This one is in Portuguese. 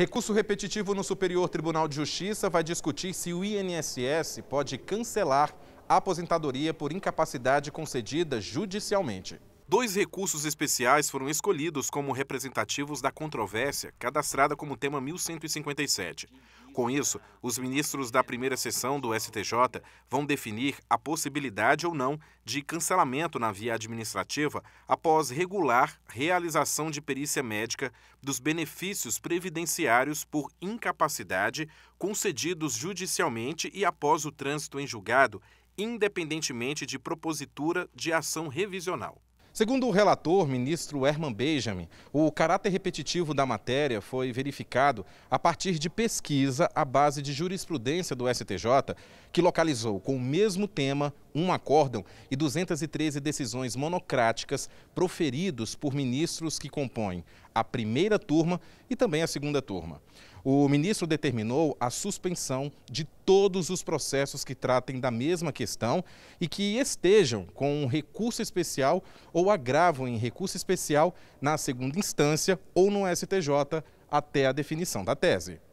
Recurso repetitivo no Superior Tribunal de Justiça vai discutir se o INSS pode cancelar a aposentadoria por incapacidade concedida judicialmente. Dois recursos especiais foram escolhidos como representativos da controvérsia cadastrada como tema 1157. Com isso, os ministros da primeira sessão do STJ vão definir a possibilidade ou não de cancelamento na via administrativa após regular realização de perícia médica dos benefícios previdenciários por incapacidade concedidos judicialmente e após o trânsito em julgado, independentemente de propositura de ação revisional. Segundo o relator, ministro Herman Benjamin, o caráter repetitivo da matéria foi verificado a partir de pesquisa à base de jurisprudência do STJ, que localizou com o mesmo tema um acórdão e 213 decisões monocráticas proferidos por ministros que compõem a primeira turma e também a segunda turma. O ministro determinou a suspensão de todos os processos que tratem da mesma questão e que estejam com um recurso especial ou agravo em recurso especial na segunda instância ou no STJ até a definição da tese.